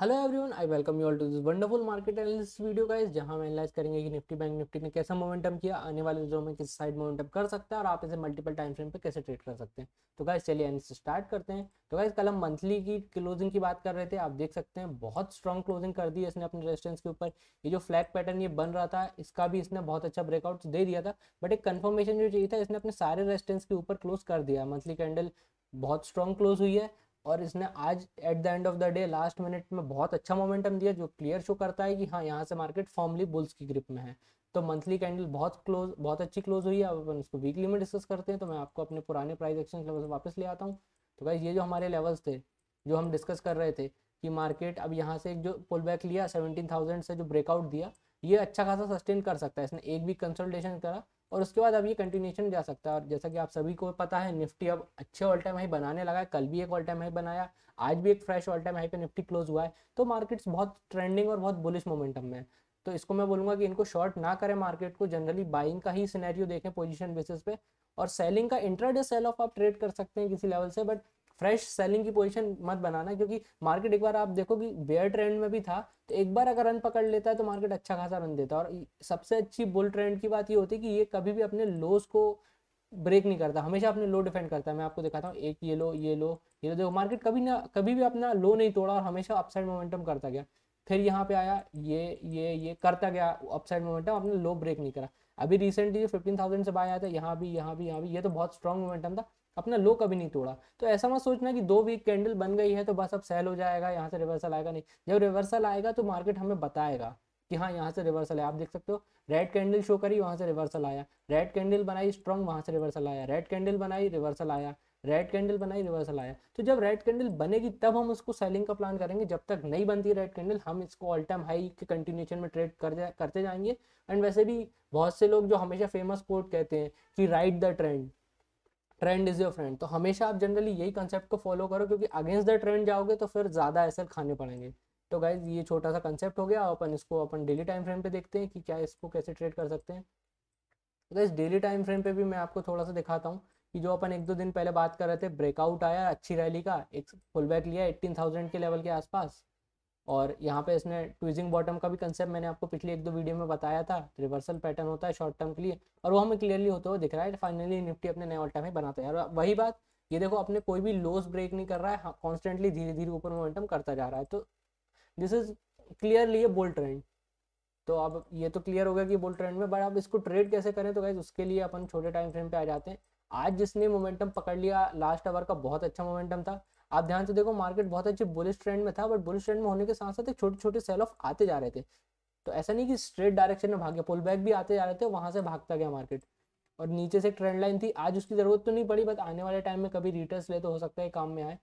hello everyone I welcome you all to this wonderful market analysis video guys जहां हम analyse करेंगे कि Nifty bank Nifty ने कैसा मोमेंटम किया आने वाले दिनों में किस साइड मोमेंटम कर सकता है और आप इसे मल्टीपल टाइम फ्रेम पे कैसे ट्रेड कर सकते हैं तो गाइस चलिए एनालिसिस स्टार्ट करते हैं तो गाइस कल हम मंथली की क्लोजिंग की बात कर रहे थे आप देख सकते हैं बहुत स्ट्रॉन्ग क्लोजिंग कर दी इसने अपने रेजिस्टेंस के ऊपर ये जो फ्लैग पैटर्न ये बन रहा था इसका भी इसने बहुत अच्छा ब्रेकआउट दे दिया था बट एक कन्फर्मेशन जो चाहिए था इसने अपने सारे रेजिस्टेंस के ऊपर क्लोज कर दिया मंथली कैंडल बहुत स्ट्रॉन्ग क्लोज हुई है और इसने आज at the end of the day last minute में बहुत अच्छा मोमेंटम दिया जो क्लियर शो करता है कि हाँ यहाँ से मार्केट फॉर्मली बुल्स की ग्रिप में है तो मंथली कैंडल बहुत क्लोज बहुत अच्छी क्लोज हुई है अब अपन इसको वीकली में डिस्कस करते हैं तो मैं आपको अपने पुराने प्राइस एक्शन लेवल से वापस ले आता हूँ तो भाई ये जो हमारे लेवल्स थे जो हम डिस्कस कर रहे थे कि मार्केट अब यहाँ से एक जो पुल बैक लिया सेवनटीन थाउजेंड से जो ब्रेकआउट दिया ये अच्छा खासा सस्टेन कर सकता है इसने एक भी कंसल्टेशन करा और उसके बाद अब ये कंटिन्यूशन जा सकता है और जैसा कि आप सभी को पता है निफ्टी अब अच्छे ऑल टाइम हाई बनाने लगा है कल भी एक ऑल टाइम हाई बनाया आज भी एक फ्रेश ऑल टाइम हाई पे निफ्टी क्लोज हुआ है तो मार्केट्स बहुत ट्रेंडिंग और बहुत बुलिश मोमेंटम में है तो इसको मैं बोलूंगा कि इनको शॉर्ट ना करें मार्केट को जनरली बाइंग का ही सीनैरियो देखें पोजिशन बेसिस पे और सेलिंग का इंट्राडे सेल ऑफ आप ट्रेड कर सकते हैं किसी लेवल से बट फ्रेश सेलिंग की पोजीशन मत बनाना क्योंकि मार्केट एक बार आप देखो कि बेयर ट्रेंड में भी था तो एक बार अगर रन पकड़ लेता है तो मार्केट अच्छा खासा रन देता है और सबसे अच्छी बुल ट्रेंड की बात ये होती है कि ये कभी भी अपने लोस को ब्रेक नहीं करता हमेशा अपने लो डिफेंड करता है मैं आपको दिखाता हूँ एक ये लो ये लो ये लो देखो मार्केट कभी ना कभी भी अपना लो नहीं तोड़ा और हमेशा अपसाइड मोमेंटम करता गया फिर यहाँ पे आया ये ये ये करता गया अपसाइड मोमेंटम अपने लो ब्रेक नहीं करा अभी रिसेंटली फिफ्टीन थाउजेंड से बाय आया था यहाँ भी यहाँ भी यहाँ भी ये तो बहुत स्ट्रॉन्ग मोमेंटम था अपना लो कभी नहीं तोड़ा तो ऐसा मत सोचना कि दो वीक कैंडल बन गई है तो बस अब सेल हो जाएगा यहाँ से रिवर्सल आएगा नहीं जब रिवर्सल आएगा तो मार्केट हमें बताएगा कि हाँ यहाँ से रिवर्सल है आप देख सकते हो रेड कैंडल शो करी वहाँ से रिवर्सल आया रेड कैंडल बनाई स्ट्रॉन्ग वहाँ से रिवर्सल आया रेड कैंडल बनाई रिवर्सल आया रेड कैंडल बनाई रिवर्सल आया तो जब रेड कैंडल बनेगी तब हम उसको सेलिंग का प्लान करेंगे जब तक नहीं बनती रेड कैंडल हम इसको ऑल टाइम हाई के कंटिन्यूशन में ट्रेड कर जा करते जाएंगे एंड वैसे भी बहुत से लोग जो हमेशा फेमस कोर्ट कहते हैं कि right the trend trend is your friend तो हमेशा आप जनरली यही कंसेप्ट को फॉलो करो क्योंकि अगेंस्ट द ट्रेंड जाओगे तो फिर ज़्यादा ऐसे खाने पड़ेंगे तो गाइज ये छोटा सा कंसेप्ट हो गया अपन इसको अपन डेली टाइम फ्रेम पे देखते हैं कि क्या इसको कैसे ट्रेड कर सकते हैं तो गाइज डेली टाइम फ्रेम पे भी मैं आपको थोड़ा सा दिखाता हूँ कि जो अपन एक दो दिन पहले बात कर रहे थे ब्रेकआउट आया अच्छी रैली का एक फुल बैक लिया एट्टीन थाउजेंड के लेवल के आसपास और यहाँ पे इसने ट्विजिंग बॉटम का भी कंसेप्ट मैंने आपको पिछले एक दो वीडियो में बताया था रिवर्सल पैटर्न होता है शॉर्ट टर्म के लिए और वो हमें क्लियरली होते हुए दिख रहा है फाइनली निफ्टी अपने नए ऑल टाइम ही बनाते हैं और वही बात ये देखो अपने कोई भी लोस ब्रेक नहीं कर रहा है कॉन्स्टेंटली धीरे धीरे ऊपर मोमेंटम करता जा रहा है तो दिस इज क्लियरली ये बोल ट्रेंड तो अब ये तो क्लियर हो गया कि बोल ट्रेंड में बट आप इसको ट्रेड कैसे करें तो गाइज उसके लिए अपन छोटे टाइम फ्रेम पे आ जाते हैं आज जिसने मोमेंटम पकड़ लिया लास्ट आवर का बहुत अच्छा मोमेंटम था आप ध्यान से देखो मार्केट बहुत अच्छे बुलिस ट्रेंड में था बट बुलिस ट्रेंड में होने के साथ साथ एक छोटे छोटे सेल ऑफ आते जा रहे थे तो ऐसा नहीं कि स्ट्रेट डायरेक्शन में भाग गया पुल बैक भी आते जा रहे थे वहां से भागता गया मार्केट और नीचे से ट्रेंड लाइन थी आज उसकी जरूरत तो नहीं पड़ी बट आने वाले टाइम में कभी रिटर्स ले तो हो सकता है काम में आए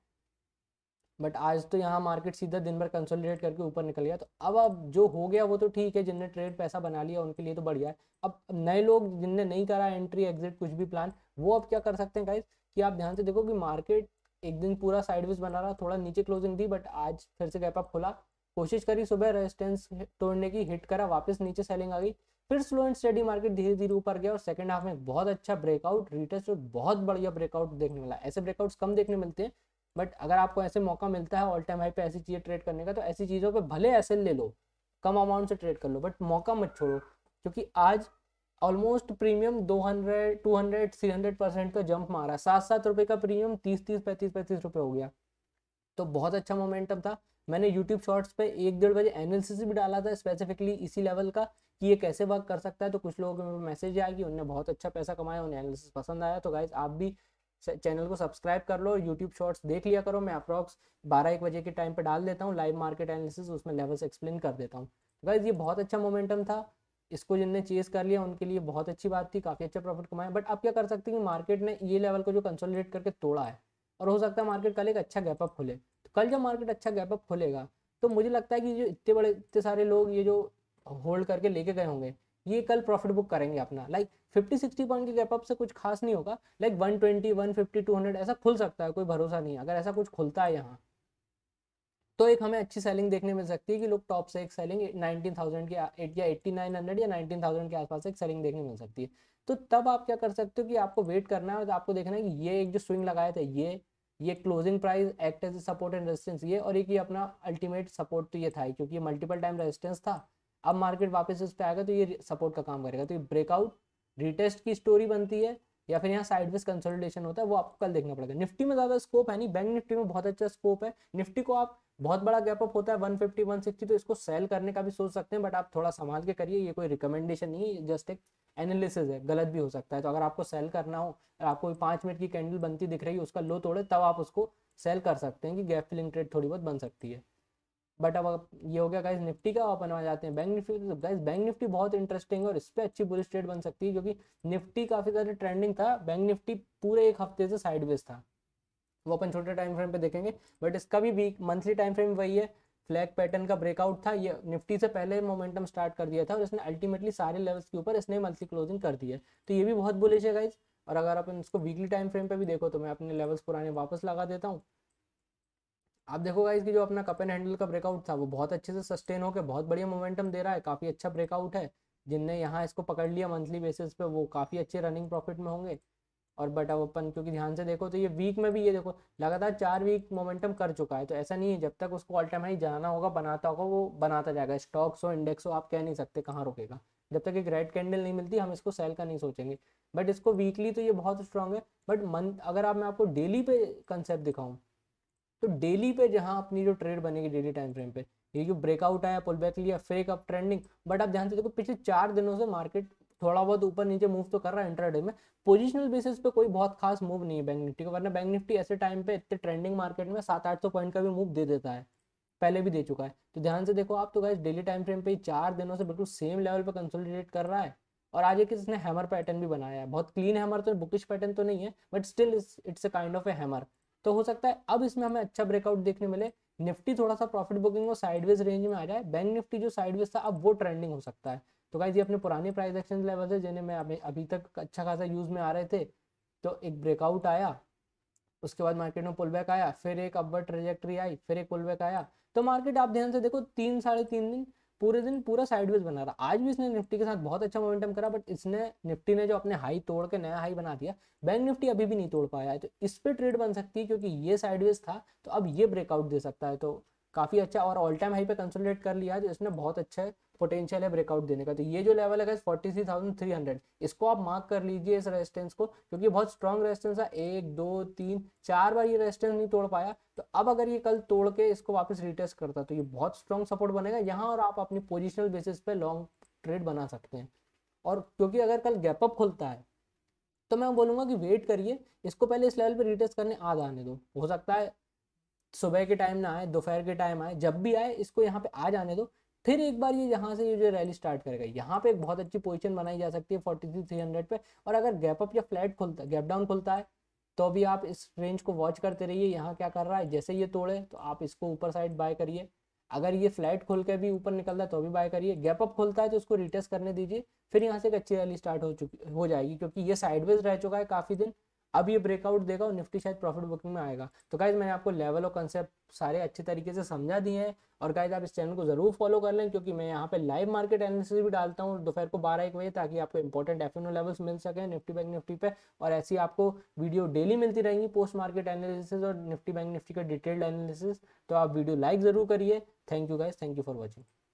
बट आज तो यहाँ मार्केट सीधा दिन भर कंसोलिडेट करके ऊपर निकल गया तो अब अब जो हो गया वो तो ठीक है जिनने ट्रेड पैसा बना लिया उनके लिए तो बढ़िया है अब नए लोग जिनने नहीं करा एंट्री एग्जिट कुछ भी प्लान वो अब क्या कर सकते हैं गाइज कि आप ध्यान से देखो कि मार्केट एक दिन पूरा साइडवेज बना रहा थोड़ा नीचे क्लोजिंग दी बट आज फिर से गैप अप खुला कोशिश करी सुबह रेजिस्टेंस तोड़ने की हिट करा वापस नीचे सेलिंग आ गई फिर स्लो एंड स्टडी मार्केट धीरे धीरे ऊपर गया और सेकंड हाफ में बहुत अच्छा ब्रेकआउट रिटेस्ट और बहुत बढ़िया ब्रेकआउट देखने मिला ऐसे ब्रेकआउट कम देखने मिलते हैं बट अगर आपको ऐसे मौका मिलता है ऑल टाइम हाई पे ऐसी चीज़ें ट्रेड करने का तो ऐसी चीज़ों पर भले ऐसे ले लो कम अमाउंट से ट्रेड कर लो बट मौका मत छोड़ो क्योंकि आज ऑलमोस्ट प्रीमियम 200 200 300 परसेंट का जंप मारा सात सात रुपए का प्रीमियम तीस तीस पैंतीस पैंतीस रुपए हो गया तो बहुत अच्छा मोमेंटम था मैंने यूट्यूब शॉर्ट्स पे एक डेढ़ बजे एनालिसिस भी डाला था स्पेसिफिकली इसी लेवल का कि ये कैसे वर्क कर सकता है तो कुछ लोगों को मैसेज आया कि उनने बहुत अच्छा पैसा कमाया उन्हें एनालिसिस पसंद आया तो गाइज आप भी चैनल को सब्सक्राइब कर लो यूट्यूब शॉर्ट्स देख लिया करो मैं अप्रॉक्स बारह एक बजे के टाइम पर डाल देता हूँ लाइव मार्केट एनालिसिस उसमें लेवल्स एक्सप्लेन कर देता हूँ गाइज तो ये बहुत अच्छा मोमेंटम था इसको जिनने चेस कर लिया उनके लिए बहुत अच्छी बात थी काफ़ी अच्छा प्रॉफिट कमाया बट आप क्या कर सकते हैं कि मार्केट ने ये लेवल को जो कंसोलिडेट करके तोड़ा है और हो सकता है मार्केट कल एक अच्छा गैपअप खुले तो कल जब मार्केट अच्छा गैपअप खुलेगा तो मुझे लगता है कि जो इतने बड़े इतने सारे लोग ये जो होल्ड करके लेके गए होंगे ये कल प्रॉफिट बुक करेंगे अपना लाइक फिफ्टी सिक्सटी पॉइंट के गैपअप से कुछ खास नहीं होगा like one twenty one fifty two hundred ऐसा खुल सकता है कोई भरोसा नहीं अगर ऐसा कुछ खुलता है यहाँ तो एक हमें अच्छी सेलिंग देखने मिल सकती है कि लोग टॉप से एक सेलिंग नाइनटीन थाउजेंड के या एट्टी नाइन हंड्रेड या नाइनटीन थाउजेंड के आसपास एक सेलिंग देखने मिल सकती है तो तब आप क्या कर सकते हो कि आपको वेट करना है और आपको देखना है कि ये एक जो स्विंग लगाए थे ये ये closing price act as support and resistance ये और एक ये अपना अल्टीमेट सपोर्ट तो ये था क्योंकि ये मल्टीपल टाइम रेजिस्टेंस था अब मार्केट वापस इस पर आएगा तो ये सपोर्ट का काम करेगा तो ये ब्रेकआउट रिटेस्ट की स्टोरी बनती है या फिर यहाँ साइडवेज कंसोलिडेशन होता है वो आपको कल देखना पड़ेगा निफ्टी में ज्यादा स्कोप है नहीं बैंक निफ्टी में बहुत अच्छा स्कोप है निफ्टी को आप बहुत बड़ा गैप अप होता है वन फिफ्टी वन सिक्सटी तो इसको सेल करने का भी सोच सकते हैं बट आप थोड़ा संभाल के करिए ये कोई रिकमेंडेशन नहीं है जस्ट एक एनालिसिस है गलत भी हो सकता है तो अगर आपको सेल करना हो आपको पांच मिनट की कैंडल बनती दिख रही है उसका लो तोड़े तब आप उसको सेल कर सकते हैं कि गैप फिलिंग ट्रेड थोड़ी बहुत बन सकती है बट अब ये हो गया गाइज निफ्टी का ओपन आ जाते हैं बैंक निफ्टी तो गाइज बैंक निफ्टी बहुत इंटरेस्टिंग और इस पर अच्छी बुरी स्टेट बन सकती है क्योंकि निफ्टी काफ़ी ज़्यादा ट्रेंडिंग था बैंक निफ्टी पूरे एक हफ्ते से साइडवेज था वो अपन छोटे टाइम फ्रेम पे देखेंगे बट इसका भी वीक मंथली टाइम फ्रेम वही है फ्लैग पैटर्न का ब्रेकआउट था ये निफ्टी से पहले मोमेंटम स्टार्ट कर दिया था और इसने अल्टीमेटली सारे लेवल्स के ऊपर इसने मंथली क्लोजिंग कर दी है तो ये भी बहुत बुलिश है गाइज और अगर आप इसको वीकली टाइम फ्रेम पे भी देखो तो मैं अपने लेवल्स पुराने वापस लगा देता हूँ आप देखो गाइस कि जो अपना कप एंड हैंडल का ब्रेकआउट था वो बहुत अच्छे से सस्टेन होकर बहुत बढ़िया मोमेंटम दे रहा है काफ़ी अच्छा ब्रेकआउट है जिनने यहाँ इसको पकड़ लिया मंथली बेसिस पे वो काफ़ी अच्छे रनिंग प्रॉफिट में होंगे और बट अब अपन क्योंकि ध्यान से देखो तो ये वीक में भी ये देखो लगातार चार वीक मोमेंटम कर चुका है तो ऐसा नहीं है जब तक उसको ऑल टाइम हाई जाना होगा बनाता होगा वो बनाता जाएगा स्टॉक्स हो इंडेक्स हो आप कह नहीं सकते कहाँ रुकेगा जब तक एक रेड कैंडल नहीं मिलती हम इसको सेल का नहीं सोचेंगे बट इसको वीकली तो ये बहुत स्ट्रांग है बट मंथ अगर आप मैं आपको डेली पे कंसेप्ट दिखाऊँ तो डेली पे जहां अपनी जो ट्रेड बनेगी डेली टाइम फ्रेम पे ये जो ब्रेकआउट आया पुल बैक लिया फेक अप ट्रेंडिंग बट आप ध्यान से देखो पिछले चार दिनों से मार्केट थोड़ा बहुत ऊपर नीचे मूव तो कर रहा है इंट्राडे में पोजिशनल बेसिस पे कोई बहुत खास मूव नहीं है बैंक निफ्टी का वरना बैंक निफ्टी ऐसे टाइम पे इतने ट्रेंडिंग मार्केट में सात आठ सौ पॉइंट का भी मूव दे देता है पहले भी दे चुका है तो ध्यान से देखो आप तो गाइस डेली टाइम फ्रेम पे चार दिनों से बिल्कुल सेम लेवल पे कंसोलिडेट कर रहा है और आज एक इसने हैमर पैटर्न भी बनाया है बहुत क्लीन हैमर तो बुकिश पैटर्न तो नहीं है but still it's a kind of a hammer तो हो सकता है अब इसमें हमें अच्छा ब्रेकआउट देखने मिले निफ्टी थोड़ा सा प्रॉफिट बुकिंग और साइडवेज रेंज में आ जाए बैंक निफ्टी जो साइडवेज था अब वो ट्रेंडिंग हो सकता है तो गाइज ये अपने पुराने प्राइस एक्शन लेवल है जिन्हें मैं अभी तक अच्छा खासा यूज में आ रहे थे तो एक ब्रेकआउट आया उसके बाद मार्केट में पुल बैक आया फिर एक अपवर्ड ट्रेजेक्ट्री आई फिर एक पुल बैक आया तो मार्केट आप ध्यान से देखो तीन साढ़े तीन दिन पूरे दिन पूरा साइडवेज बना रहा आज भी इसने निफ्टी के साथ बहुत अच्छा मोमेंटम करा बट इसने निफ्टी ने जो अपने हाई तोड़ के नया हाई बना दिया बैंक निफ्टी अभी भी नहीं तोड़ पाया है तो इस पर ट्रेड बन सकती है क्योंकि ये साइडवेज था तो अब ये ब्रेकआउट दे सकता है तो काफ़ी अच्छा और ऑल टाइम हाई पे कंसोलिडेट कर लिया तो इसने बहुत अच्छे पोटेंशियल है ब्रेकआउट देने का तो ये जो लेवल है forty three thousand three hundred इसको आप मार्क कर लीजिए इस रेजिस्टेंस को क्योंकि बहुत स्ट्रॉन्ग रेजिस्टेंस है एक दो तीन चार बार ये रेजिस्टेंस नहीं तोड़ पाया तो अब अगर ये कल तोड़ के इसको वापस रिटेस्ट करता तो ये बहुत स्ट्रॉन्ग सपोर्ट बनेगा यहाँ और आप अपनी पोजिशनल बेसिस पे लॉन्ग ट्रेड बना सकते हैं और क्योंकि अगर कल गैपअप खुलता है तो मैं बोलूंगा कि वेट करिए इसको पहले इस लेवल पर रिटेस्ट करने आ जाने दो हो सकता है सुबह के टाइम ना आए दोपहर के टाइम आए जब भी आए इसको यहाँ पे आ जाने दो फिर एक बार ये यहाँ से ये जो रैली स्टार्ट करेगा यहाँ पे एक बहुत अच्छी पोजीशन बनाई जा सकती है फोर्टी थ्री थ्री हंड्रेड पे और अगर गैप अप या फ्लैट खुलता गैप डाउन खुलता है तो अभी आप इस रेंज को वॉच करते रहिए यहाँ क्या कर रहा है जैसे ये तोड़े तो आप इसको ऊपर साइड बाय करिए अगर ये फ्लैट खोल के भी ऊपर निकलता है तो भी बाय करिए गैप अप खोलता है तो उसको रिटेस्ट करने दीजिए फिर यहाँ से एक अच्छी रैली स्टार्ट हो चुकी हो जाएगी क्योंकि ये साइडवेज रह चुका है काफ़ी दिन अब ये ब्रेकआउट देगा और निफ्टी शायद प्रॉफिट बुकिंग में आएगा तो गाइज मैंने आपको लेवल और कंसेप्ट सारे अच्छे तरीके से समझा दिए हैं और गाइज आप इस चैनल को जरूर फॉलो कर लें क्योंकि मैं यहाँ पे लाइव मार्केट एनालिसिस भी डालता हूँ दोपहर को बारह एक बजे ताकि आपको इंपॉर्टेंट एफ लेवल्स मिल सके निफ्टी बैंक निफ्टी पे और ऐसी आपको वीडियो डेली मिलती रहेंगी पोस्ट मार्केट एनालिसिस और निफ्टी बैंक निफ्टी का डिटेल्ड एनालिसिस तो आप वीडियो लाइक जरूर करिए thank you guys thank you for watching